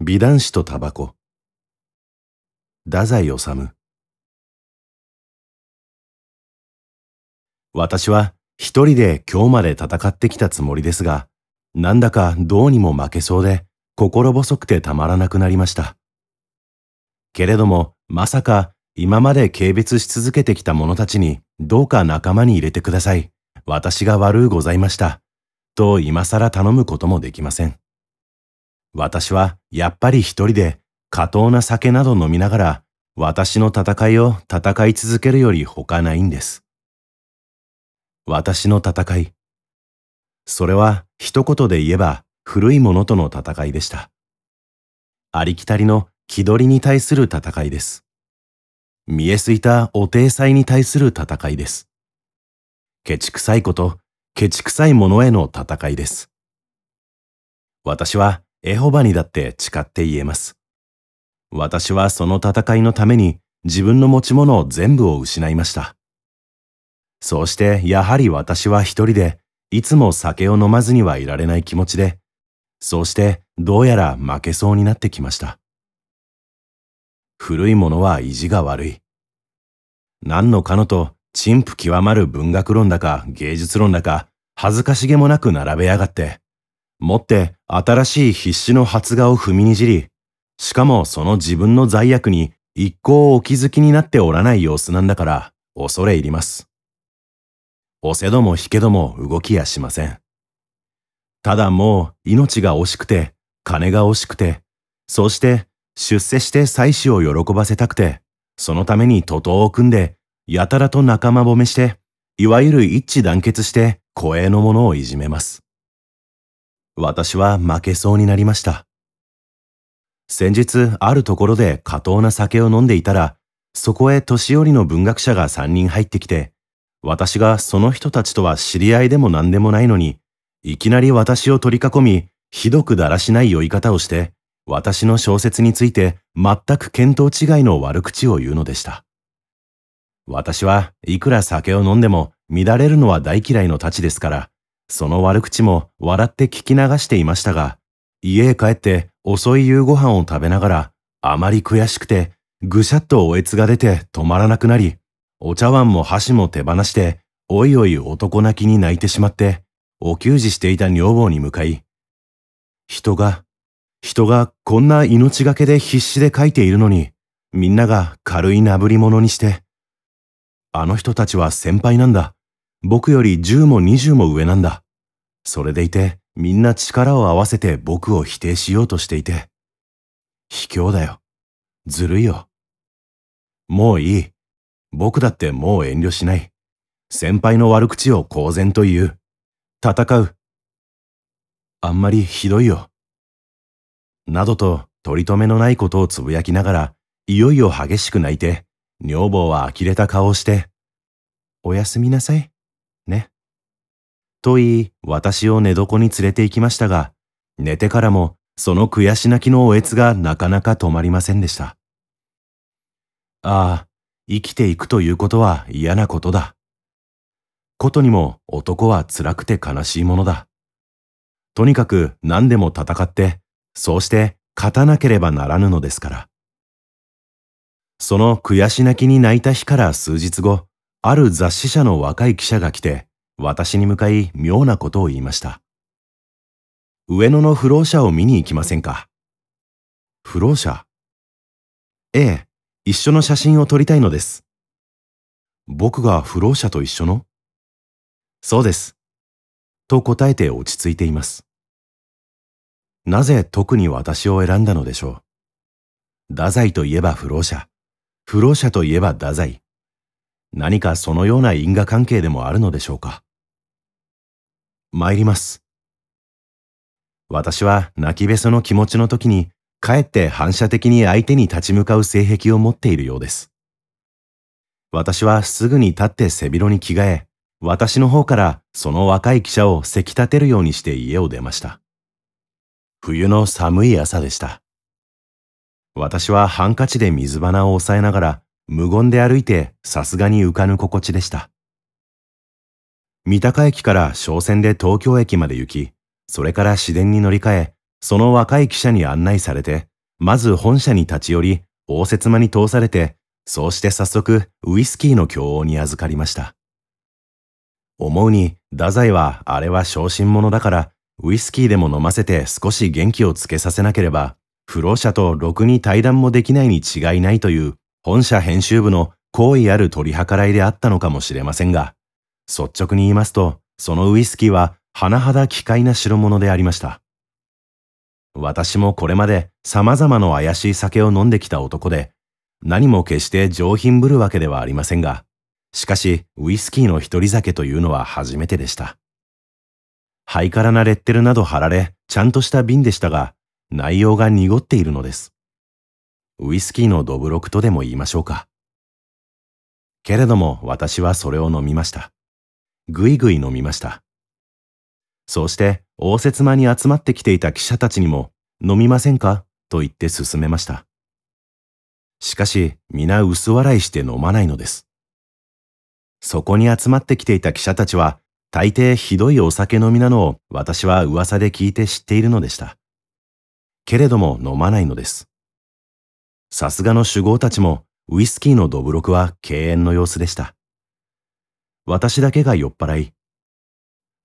美男子とタバコ太宰治私は一人で今日まで戦ってきたつもりですが、なんだかどうにも負けそうで心細くてたまらなくなりました。けれどもまさか今まで軽蔑し続けてきた者たちにどうか仲間に入れてください。私が悪うございました。と今更頼むこともできません。私はやっぱり一人で過当な酒など飲みながら私の戦いを戦い続けるより他ないんです。私の戦い。それは一言で言えば古いものとの戦いでした。ありきたりの気取りに対する戦いです。見えすいたお体裁に対する戦いです。ケチ臭いこと、ケチ臭いものへの戦いです。私はエホバにだって誓って言えます。私はその戦いのために自分の持ち物を全部を失いました。そうしてやはり私は一人でいつも酒を飲まずにはいられない気持ちで、そうしてどうやら負けそうになってきました。古いものは意地が悪い。何のかのと陳腐極まる文学論だか芸術論だか恥ずかしげもなく並べやがって、もって新しい必死の発芽を踏みにじり、しかもその自分の罪悪に一向お気づきになっておらない様子なんだから、恐れ入ります。押せども引けども動きやしません。ただもう命が惜しくて、金が惜しくて、そして出世して妻子を喜ばせたくて、そのために徒党を組んで、やたらと仲間褒めして、いわゆる一致団結して、公営のものをいじめます。私は負けそうになりました。先日、あるところで過当な酒を飲んでいたら、そこへ年寄りの文学者が3人入ってきて、私がその人たちとは知り合いでも何でもないのに、いきなり私を取り囲み、ひどくだらしない酔い方をして、私の小説について全く見当違いの悪口を言うのでした。私はいくら酒を飲んでも乱れるのは大嫌いのたちですから、その悪口も笑って聞き流していましたが、家へ帰って遅い夕ご飯を食べながら、あまり悔しくて、ぐしゃっとおえつが出て止まらなくなり、お茶碗も箸も手放して、おいおい男泣きに泣いてしまって、お給仕していた女房に向かい、人が、人がこんな命がけで必死で書いているのに、みんなが軽いなぶり物にして、あの人たちは先輩なんだ。僕より10も20も上なんだ。それでいて、みんな力を合わせて僕を否定しようとしていて。卑怯だよ。ずるいよ。もういい。僕だってもう遠慮しない。先輩の悪口を公然と言う。戦う。あんまりひどいよ。などと、取り留めのないことをつぶやきながら、いよいよ激しく泣いて、女房は呆れた顔をして、おやすみなさい。ね。と言い、私を寝床に連れて行きましたが、寝てからもその悔し泣きのおえつがなかなか止まりませんでした。ああ、生きていくということは嫌なことだ。ことにも男は辛くて悲しいものだ。とにかく何でも戦って、そうして勝たなければならぬのですから。その悔し泣きに泣いた日から数日後、ある雑誌社の若い記者が来て、私に向かい妙なことを言いました。上野の不老者を見に行きませんか不老者ええ、一緒の写真を撮りたいのです。僕が不老者と一緒のそうです。と答えて落ち着いています。なぜ特に私を選んだのでしょう。太宰といえば不老者、不老者といえば太宰。何かそのような因果関係でもあるのでしょうか参ります。私は泣きべその気持ちの時に、かえって反射的に相手に立ち向かう性癖を持っているようです。私はすぐに立って背広に着替え、私の方からその若い記者をせき立てるようにして家を出ました。冬の寒い朝でした。私はハンカチで水花を抑えながら無言で歩いてさすがに浮かぬ心地でした。三鷹駅から商船で東京駅まで行き、それから市電に乗り換え、その若い記者に案内されて、まず本社に立ち寄り、応接間に通されて、そうして早速ウイスキーの供応に預かりました。思うに、太宰はあれは小心者だから、ウイスキーでも飲ませて少し元気をつけさせなければ、不老者とろくに対談もできないに違いないという本社編集部の好意ある取り計らいであったのかもしれませんが、率直に言いますと、そのウイスキーは甚だ奇怪な代物でありました。私もこれまで様々な怪しい酒を飲んできた男で、何も決して上品ぶるわけではありませんが、しかしウイスキーの一人酒というのは初めてでした。ハイカラなレッテルなど貼られ、ちゃんとした瓶でしたが、内容が濁っているのです。ウイスキーのどぶろくとでも言いましょうか。けれども私はそれを飲みました。ぐいぐい飲みました。そうして応接間に集まってきていた記者たちにも飲みませんかと言って勧めました。しかし皆薄笑いして飲まないのです。そこに集まってきていた記者たちは大抵ひどいお酒飲みなのを私は噂で聞いて知っているのでした。けれども飲まないのです。さすがの酒豪たちもウイスキーのどぶろくは敬遠の様子でした。私だけが酔っ払い。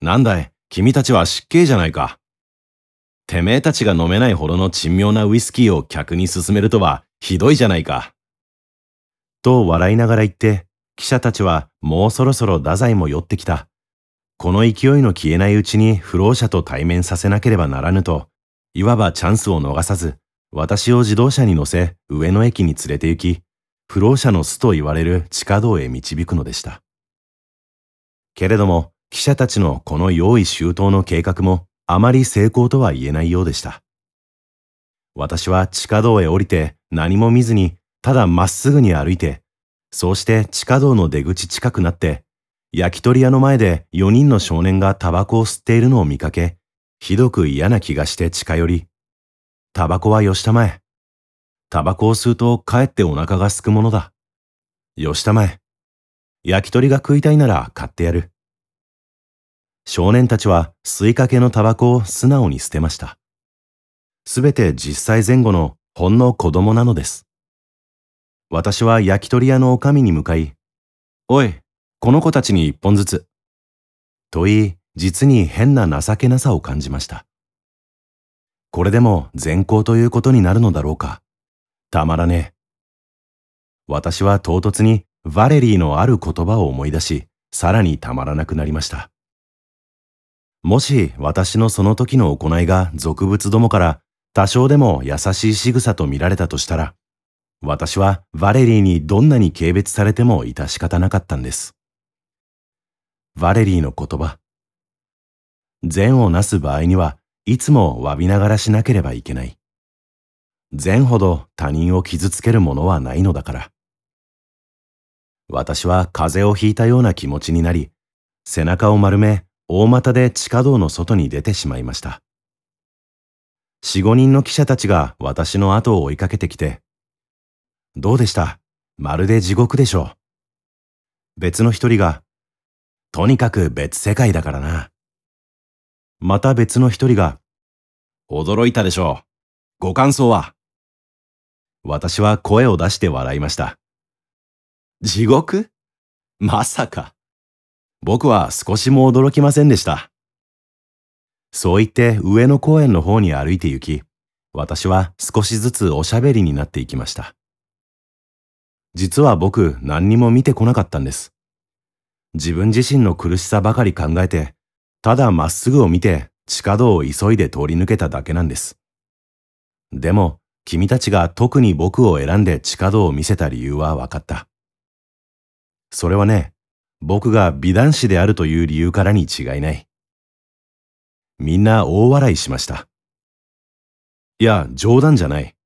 なんだい、君たちは失敬じゃないか。てめえたちが飲めないほどの珍妙なウイスキーを客に勧めるとはひどいじゃないか。と笑いながら言って、記者たちはもうそろそろ太宰も寄ってきた。この勢いの消えないうちに不老者と対面させなければならぬと、いわばチャンスを逃さず、私を自動車に乗せ、上野駅に連れて行き、不老者の巣と言われる地下道へ導くのでした。けれども、記者たちのこの用意周到の計画もあまり成功とは言えないようでした。私は地下道へ降りて何も見ずに、ただまっすぐに歩いて、そうして地下道の出口近くなって、焼き鳥屋の前で4人の少年がタバコを吸っているのを見かけ、ひどく嫌な気がして近寄り、タバコは吉田前。タバコを吸うとかえってお腹がすくものだ。吉田前。焼き鳥が食いたいなら買ってやる。少年たちは吸いかけのタバコを素直に捨てました。すべて実際前後のほんの子供なのです。私は焼き鳥屋の女将に向かい、おい、この子たちに一本ずつ。と言い、実に変な情けなさを感じました。これでも善行ということになるのだろうか。たまらねえ。私は唐突にヴァレリーのある言葉を思い出し、さらにたまらなくなりました。もし私のその時の行いが俗物どもから多少でも優しい仕草と見られたとしたら、私はヴァレリーにどんなに軽蔑されても致し方なかったんです。ヴァレリーの言葉。善をなす場合にはいつも詫びながらしなければいけない。善ほど他人を傷つけるものはないのだから。私は風邪をひいたような気持ちになり、背中を丸め、大股で地下道の外に出てしまいました。四五人の記者たちが私の後を追いかけてきて、どうでしたまるで地獄でしょう。別の一人が、とにかく別世界だからな。また別の一人が、驚いたでしょう。ご感想は私は声を出して笑いました。地獄まさか。僕は少しも驚きませんでした。そう言って上野公園の方に歩いて行き、私は少しずつおしゃべりになっていきました。実は僕何にも見てこなかったんです。自分自身の苦しさばかり考えて、ただまっすぐを見て地下道を急いで通り抜けただけなんです。でも、君たちが特に僕を選んで地下道を見せた理由は分かった。それはね、僕が美男子であるという理由からに違いない。みんな大笑いしました。いや、冗談じゃない。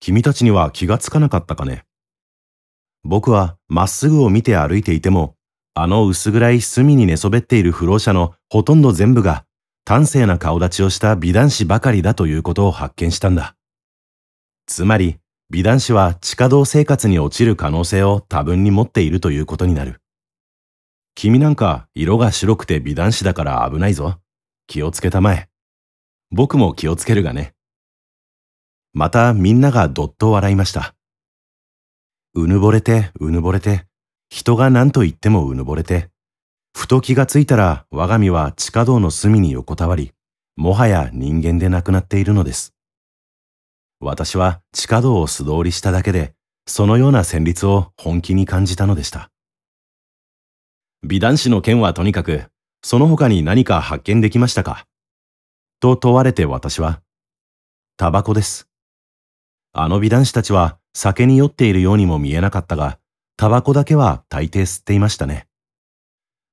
君たちには気がつかなかったかね。僕はまっすぐを見て歩いていてもあの薄暗い隅に寝そべっている不老者のほとんど全部が端正な顔立ちをした美男子ばかりだということを発見したんだ。つまり、美男子は地下道生活に落ちる可能性を多分に持っているということになる。君なんか色が白くて美男子だから危ないぞ。気をつけたまえ。僕も気をつけるがね。またみんながどっと笑いました。うぬぼれて、うぬぼれて、人が何と言ってもうぬぼれて、ふと気がついたら我が身は地下道の隅に横たわり、もはや人間で亡くなっているのです。私は地下道を素通りしただけで、そのような旋律を本気に感じたのでした。美男子の件はとにかく、その他に何か発見できましたかと問われて私は、タバコです。あの美男子たちは酒に酔っているようにも見えなかったが、タバコだけは大抵吸っていましたね。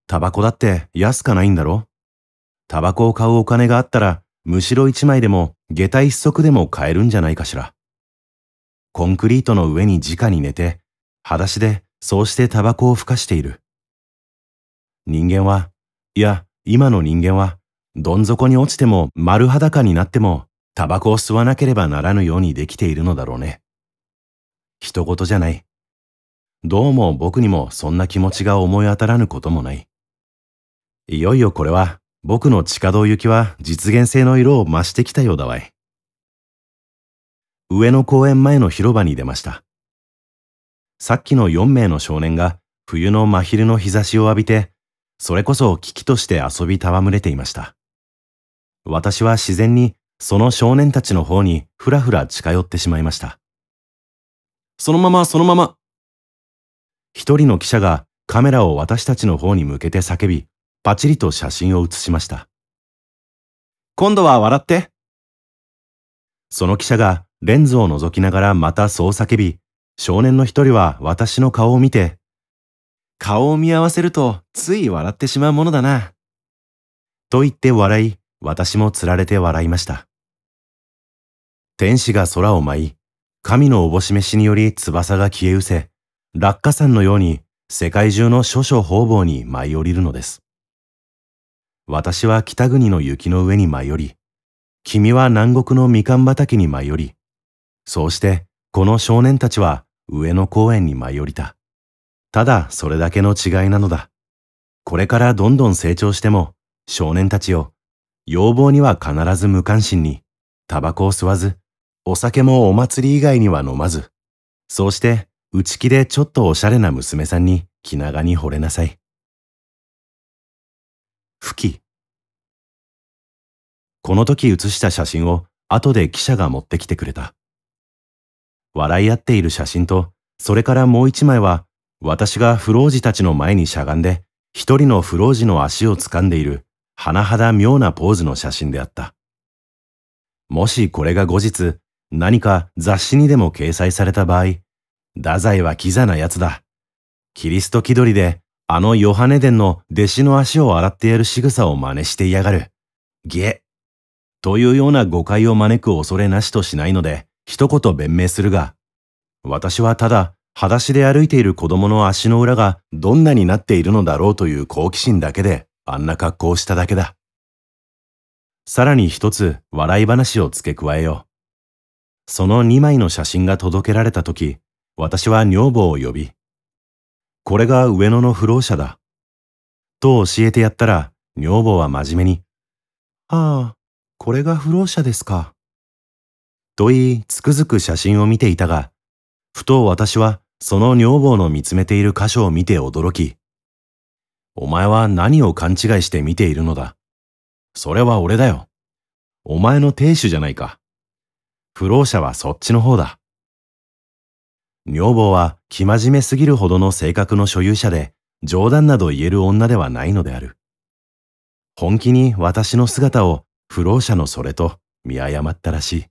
タバコだって安かないんだろタバコを買うお金があったら、むしろ一枚でも下体一足でも買えるんじゃないかしら。コンクリートの上に直に寝て、裸足でそうしてタバコをふかしている。人間は、いや、今の人間は、どん底に落ちても丸裸になっても、タバコを吸わなければならぬようにできているのだろうね。人事じゃない。どうも僕にもそんな気持ちが思い当たらぬこともない。いよいよこれは、僕の地下道行きは実現性の色を増してきたようだわい。上野公園前の広場に出ました。さっきの4名の少年が冬の真昼の日差しを浴びて、それこそ危機として遊び戯れていました。私は自然にその少年たちの方にふらふら近寄ってしまいました。そのままそのまま一人の記者がカメラを私たちの方に向けて叫び、パチリと写真を写しました。今度は笑って。その記者がレンズを覗きながらまたそう叫び、少年の一人は私の顔を見て、顔を見合わせるとつい笑ってしまうものだな。と言って笑い、私もつられて笑いました。天使が空を舞い、神のおぼしめしにより翼が消え失せ、落下山のように世界中の諸々方々に舞い降りるのです。私は北国の雪の上に舞い降り、君は南国のみかん畑に舞い降り、そうしてこの少年たちは上野公園に舞い降りた。ただそれだけの違いなのだ。これからどんどん成長しても少年たちを要望には必ず無関心に、タバコを吸わず、お酒もお祭り以外には飲まず、そうして内気でちょっとおしゃれな娘さんに気長に惚れなさい。吹き。この時写した写真を後で記者が持ってきてくれた。笑い合っている写真と、それからもう一枚は、私が不老児たちの前にしゃがんで、一人の不老児の足を掴んでいる、甚だ妙なポーズの写真であった。もしこれが後日、何か雑誌にでも掲載された場合、太宰はキザな奴だ。キリスト気取りで、あのヨハネ殿の弟子の足を洗ってやる仕草を真似して嫌がる。ゲというような誤解を招く恐れなしとしないので、一言弁明するが、私はただ、裸足で歩いている子供の足の裏がどんなになっているのだろうという好奇心だけで、あんな格好をしただけだ。さらに一つ笑い話を付け加えよう。その2枚の写真が届けられた時、私は女房を呼び、これが上野の不老者だ。と教えてやったら、女房は真面目に、ああ、これが不老者ですか。と言い、つくづく写真を見ていたが、ふと私はその女房の見つめている箇所を見て驚き、お前は何を勘違いして見ているのだ。それは俺だよ。お前の亭主じゃないか。不老者はそっちの方だ。女房は生真面目すぎるほどの性格の所有者で、冗談など言える女ではないのである。本気に私の姿を不老者のそれと見誤ったらしい。